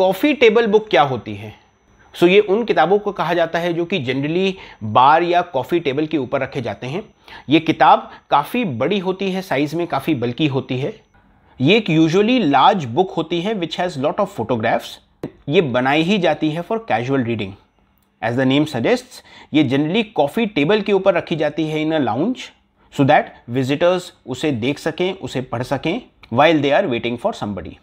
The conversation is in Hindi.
कॉफ़ी टेबल बुक क्या होती है सो so, ये उन किताबों को कहा जाता है जो कि जनरली बार या कॉफ़ी टेबल के ऊपर रखे जाते हैं ये किताब काफ़ी बड़ी होती है साइज़ में काफ़ी बल्कि होती है ये एक यूजुअली लार्ज बुक होती है which has lot of photographs ये बनाई ही जाती है for casual reading as the name suggest ये जनरली कॉफ़ी टेबल के ऊपर रखी जाती है in a lounge so that visitors उसे देख सकें उसे पढ़ सकें while they are waiting for somebody